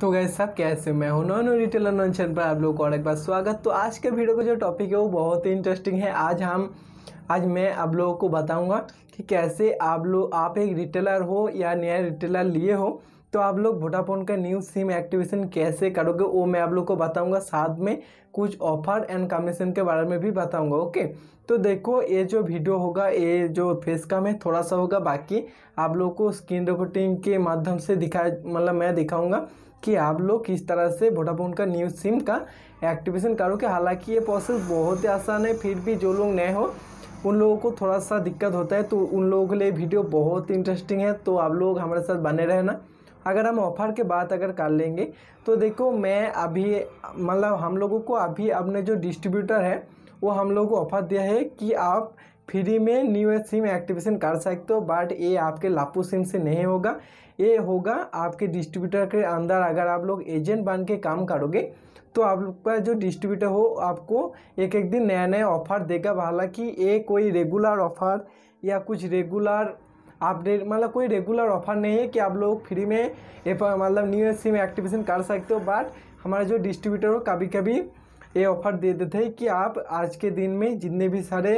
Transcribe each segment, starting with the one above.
तो गए सब कैसे मैं हूँ नॉन रिटेल चैनल पर आप लोगों को और एक बार स्वागत तो आज के वीडियो का जो टॉपिक है वो बहुत ही इंटरेस्टिंग है आज हम आज मैं आप लोगों को बताऊंगा कि कैसे आप लोग आप एक रिटेलर हो या नया रिटेलर लिए हो तो आप लोग भोटाफोन का न्यू सिम एक्टिवेशन कैसे करोगे वो मैं आप लोग को बताऊँगा साथ में कुछ ऑफर एंड कमीशन के बारे में भी बताऊँगा ओके तो देखो ये जो वीडियो होगा ये जो फेस का में थोड़ा सा होगा बाकी आप लोग को स्क्रीन रिपोर्टिंग के माध्यम से दिखा मतलब मैं दिखाऊँगा कि आप लोग किस तरह से वोडाफोन का न्यू सिम का एक्टिवेशन करोगे हालांकि ये प्रोसेस बहुत ही आसान है फिर भी जो लोग नए हो उन लोगों को थोड़ा सा दिक्कत होता है तो उन लोगों के लिए वीडियो बहुत इंटरेस्टिंग है तो आप लोग हमारे साथ बने रहना अगर हम ऑफर के बाद अगर कर लेंगे तो देखो मैं अभी मतलब हम लोगों को अभी अपने जो डिस्ट्रीब्यूटर है वो हम लोगों को ऑफर दिया है कि आप फ्री में न्यू एज सिम एक्टिवेशन कर सकते हो बट ये आपके लापू सिम से नहीं होगा ये होगा आपके डिस्ट्रीब्यूटर के अंदर अगर आप लोग एजेंट बन के काम करोगे तो आप लोग का जो डिस्ट्रीब्यूटर हो आपको एक एक दिन नया नया ऑफर देगा हालांकि ये कोई रेगुलर ऑफर या कुछ रेगुलर अपडेट मतलब कोई रेगुलर ऑफर नहीं है कि आप लोग फ्री में मतलब न्यू सिम एक्टिवेशन कर सकते हो बट हमारा जो डिस्ट्रीब्यूटर हो कभी कभी ये ऑफ़र दे देते हैं कि आप आज के दिन में जितने भी सारे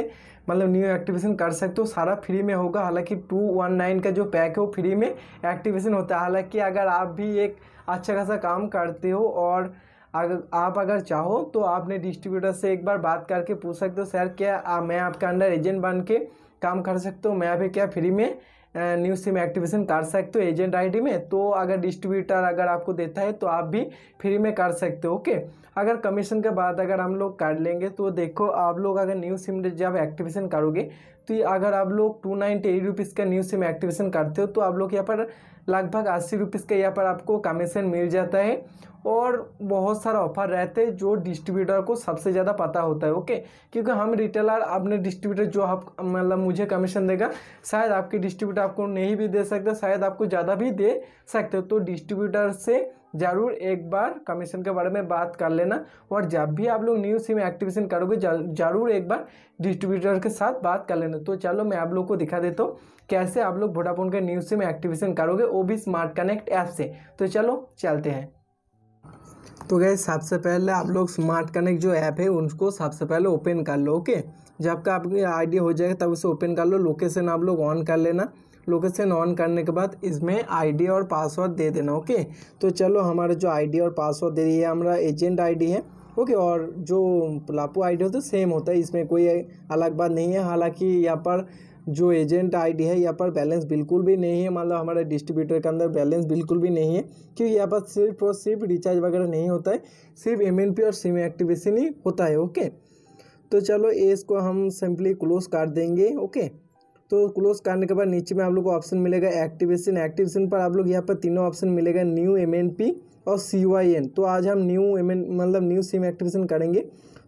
मतलब न्यू एक्टिवेशन कर सकते हो सारा फ्री में होगा हालांकि टू वन नाइन का जो पैक है वो फ्री में एक्टिवेशन होता है हालांकि अगर आप भी एक अच्छा खासा काम करते हो और अगर आप अगर चाहो तो आपने डिस्ट्रीब्यूटर से एक बार बात करके पूछ सकते हो सर क्या आ, मैं आपके अंडर एजेंट बन के काम कर सकता हूँ मैं अभी क्या फ्री में न्यू सिम एक्टिवेशन कर सकते हो एजेंट आईडी में तो अगर डिस्ट्रीब्यूटर अगर आपको देता है तो आप भी फ्री में कर सकते हो ओके अगर कमीशन के बाद अगर हम लोग कर लेंगे तो देखो आप लोग अगर न्यू सिम जब एक्टिवेशन करोगे तो अगर आप लोग टू नाइन्टी एट रुपीज़ का न्यू सिम एक्टिवेशन करते हो तो आप लोग यहाँ पर लगभग अस्सी रुपीज़ का यहाँ पर आपको कमीशन मिल जाता है और बहुत सारा ऑफर रहते हैं जो डिस्ट्रीब्यूटर को सबसे ज़्यादा पता होता है ओके क्योंकि हम रिटेलर अपने डिस्ट्रीब्यूटर जो आप मतलब मुझे कमीशन देगा शायद आपके डिस्ट्रीब्यूटर आपको नहीं भी दे सकते शायद आपको ज़्यादा भी दे सकते हो तो डिस्ट्रीब्यूटर से ज़रूर एक बार कमीशन के बारे में बात कर लेना और जब भी आप लोग न्यू सिम एक्टिवेशन करोगे ज़रूर एक बार डिस्ट्रीब्यूटर के साथ बात कर लेना तो चलो मैं आप लोग को दिखा देता हूँ कैसे आप लोग वोडाफोन का न्यू सिम एक्टिवेशन करोगे वो भी स्मार्ट कनेक्ट ऐप से तो चलो चलते हैं तो गए सबसे पहले आप लोग स्मार्ट कनेक्ट जो ऐप है उनको सबसे पहले ओपन कर लो ओके जब का आपकी आईडी हो जाएगा तब उसे ओपन कर लो लोकेशन आप लोग ऑन कर लेना लोकेशन ऑन करने के बाद इसमें आईडी और पासवर्ड दे देना ओके तो चलो हमारा जो आईडी और पासवर्ड दे दिए हमारा एजेंट आईडी है ओके और जो लापू आईडी होता है सेम होता है इसमें कोई अलग बात नहीं है हालांकि यहाँ पर जो एजेंट आईडी है यहाँ पर बैलेंस बिल्कुल भी नहीं है मतलब हमारे डिस्ट्रीब्यूटर के अंदर बैलेंस बिल्कुल भी नहीं है क्योंकि यहाँ पर सिर्फ और सिर्फ रिचार्ज वगैरह नहीं होता है सिर्फ एम और सिम एक्टिवेशन ही होता है ओके तो चलो इसको हम सिंपली क्लोज कर देंगे ओके तो क्लोज करने के बाद नीचे में आप लोग को ऑप्शन मिलेगा एक्टिवेशन एक्टिवेशन पर आप लोग यहाँ पर तीनों ऑप्शन मिलेगा न्यू एम और सी एन तो आज हम न्यू एम मतलब न्यू सिम एक्टिवेशन करेंगे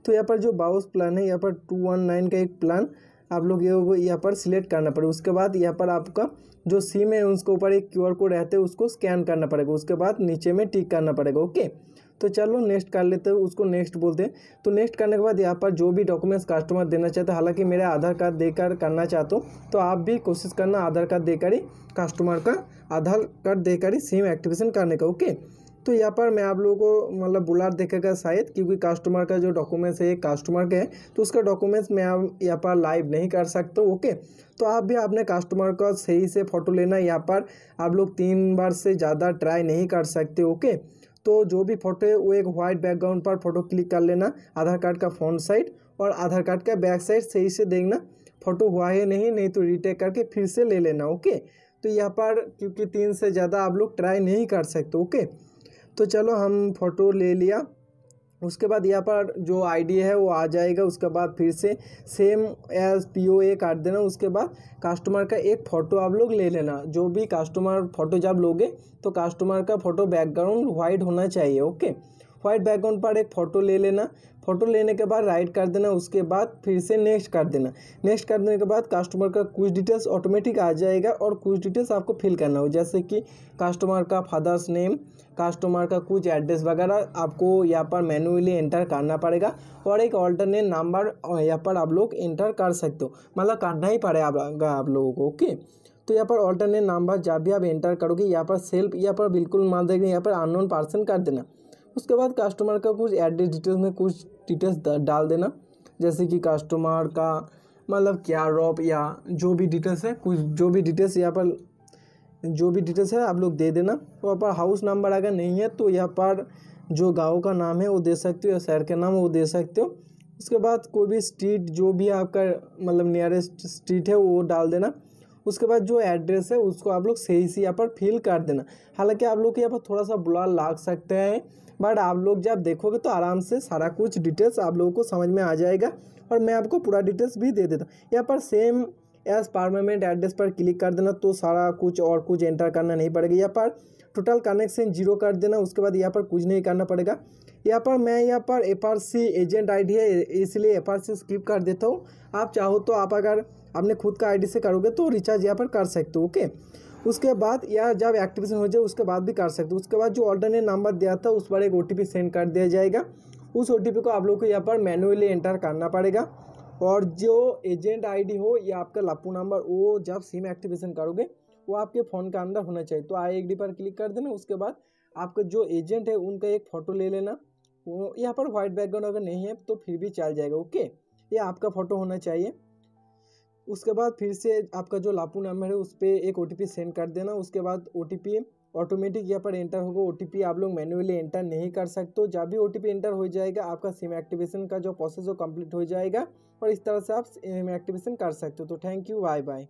तो यहाँ पर जो बाउस प्लान है यहाँ पर टू वन नाइन का एक प्लान आप लोग ये यहाँ पर सिलेक्ट करना पड़ेगा उसके बाद यहाँ पर आपका जो सिम है उसके ऊपर एक क्यूआर कोड रहते है उसको स्कैन करना पड़ेगा उसके बाद नीचे में टिक करना पड़ेगा ओके तो चलो नेक्स्ट कर लेते हैं उसको नेक्स्ट बोलते हैं तो नेक्स्ट करने के बाद यहाँ पर जो भी डॉक्यूमेंट्स कस्टमर देना चाहते हैं हालांकि मेरा आधार कार्ड देकर करना चाहता हूँ तो आप भी कोशिश करना आधार कार्ड देकर ही कस्टमर का आधार कार्ड देकर ही सिम एक्टिवेशन करने का ओके तो यहाँ पर मैं आप लोगों को मतलब बुला देखेगा शायद क्योंकि कस्टमर का जो डॉक्यूमेंट्स है कस्टमर के है तो उसका डॉक्यूमेंट्स मैं आप यहाँ पर लाइव नहीं कर सकता ओके तो आप भी आपने कस्टमर का सही से फ़ोटो लेना यहाँ पर आप लोग तीन बार से ज़्यादा ट्राई नहीं कर सकते ओके तो जो भी फ़ोटो है वो एक वाइट बैकग्राउंड पर फ़ोटो क्लिक कर लेना आधार कार्ड का फ्रंट साइड और आधार कार्ड का बैक साइड सही से देखना फ़ोटो हुआ है नहीं नहीं तो रिटेक करके फिर से ले लेना ओके तो यहाँ पर क्योंकि तीन से ज़्यादा आप लोग ट्राई नहीं कर सकते ओके तो चलो हम फ़ोटो ले लिया उसके बाद यहाँ पर जो आईडी है वो आ जाएगा उसके बाद फिर से same as P O A काट देना उसके बाद कस्टमर का एक फ़ोटो आप लोग ले लेना जो भी कस्टमर फ़ोटो जब लोगे तो कस्टमर का फ़ोटो बैकग्राउंड वाइट होना चाहिए ओके वाइट बैकग्राउंड पर एक फ़ोटो ले लेना फ़ोटो लेने के बाद राइट कर देना उसके बाद फिर से नेक्स्ट कर देना नेक्स्ट कर देने के बाद कस्टमर का कुछ डिटेल्स ऑटोमेटिक आ जाएगा और कुछ डिटेल्स आपको फिल करना हो जैसे कि कस्टमर का फादर्स नेम कस्टमर का कुछ एड्रेस वगैरह आपको यहाँ पर मैनुअली एंटर करना पड़ेगा और एक ऑल्टरनेट नंबर यहाँ पर आप लोग एंटर कर सकते हो मतलब करना ही पड़ेगा आप, लोगों को ओके तो यहाँ पर ऑल्टरनेट नंबर जब भी आप एंटर करोगे यहाँ पर सेल्फ यहाँ पर बिल्कुल मान देंगे यहाँ पर अननोन पर्सन कर देना उसके बाद कस्टमर का कुछ एड्रेस डिटेल्स में कुछ डिटेल्स डाल देना जैसे कि कस्टमर का मतलब क्या रॉप या जो भी डिटेल्स है कुछ जो भी डिटेल्स यहाँ पर जो भी डिटेल्स है आप लोग दे देना वहाँ पर हाउस नंबर अगर नहीं है तो यहाँ पर जो गांव का नाम है वो दे सकते हो या शहर का नाम वो दे सकते हो उसके बाद कोई भी स्ट्रीट जो भी आपका मतलब नियरेस्ट स्ट्रीट है वो डाल देना उसके बाद जो एड्रेस है उसको आप लोग सही से यहाँ पर फिल कर देना हालांकि आप लोग के यहाँ पर थोड़ा सा बुला लाग सकते हैं बट आप लोग जब देखोगे तो आराम से सारा कुछ डिटेल्स आप लोगों को समझ में आ जाएगा और मैं आपको पूरा डिटेल्स भी दे देता हूँ यहाँ पर सेम एज परमानेंट एड्रेस पर क्लिक कर देना तो सारा कुछ और कुछ एंटर करना नहीं पड़ेगा यहाँ पर टोटल कनेक्शन जीरो कर देना उसके बाद यहाँ पर कुछ नहीं करना पड़ेगा यहाँ पर मैं यहाँ पर एफ एजेंट आईडी है इसलिए एफ स्किप कर देता हूँ आप चाहो तो आप अगर अपने खुद का आईडी से करोगे तो रिचार्ज यहाँ पर कर सकते हो ओके उसके बाद या जब एक्टिवेशन हो जाए उसके बाद भी कर सकते हो उसके बाद जो ऑल्टरनेट नंबर दिया था उस पर एक ओ सेंड कर दिया जाएगा उस ओ को आप लोग को यहाँ पर मैनुअली एंटर करना पड़ेगा और जो एजेंट आई हो या आपका लापू नंबर वो जब सिम एक्टिवेशन करोगे वो आपके फ़ोन के अंदर होना चाहिए तो आई आई पर क्लिक कर देना उसके बाद आपका जो एजेंट है उनका एक फ़ोटो ले लेना वो यहाँ पर वाइट बैकग्राउंड अगर नहीं है तो फिर भी चल जाएगा ओके ये आपका फ़ोटो होना चाहिए उसके बाद फिर से आपका जो लापू नंबर है उस पर एक ओ सेंड कर देना उसके बाद ओ ऑटोमेटिक यहाँ पर एंटर होगा ओ आप लोग मैनुअली एंटर नहीं कर सकते जब भी ओ एंटर हो जाएगा आपका सिम एक्टिवेशन का जो प्रोसेस वो कंप्लीट हो जाएगा और इस तरह से आप सिम एक्टिवेशन कर सकते हो तो thank you bye bye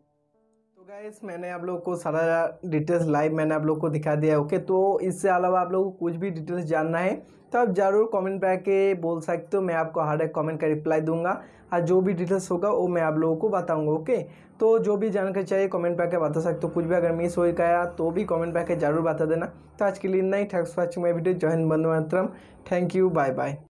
guys मैंने आप लोग को सारा डिटेल्स लाइव मैंने आप लोग को दिखा दिया ओके तो इससे अलावा आप लोग को कुछ भी डिटेल्स जानना है तो आप ज़रूर कमेंट करके के बोल सकते हो मैं आपको हर एक कमेंट का रिप्लाई दूंगा और हाँ, जो भी डिटेल्स होगा वो मैं आप लोगों को बताऊंगा ओके तो जो भी जानकारी चाहिए कमेंट करके के बता सकते हो कुछ भी अगर मिस हो गया तो भी कमेंट पर के जरूर बता देना तो आज के लिए नहीं thanks for watching my video join बंद थैंक यू बाय बाय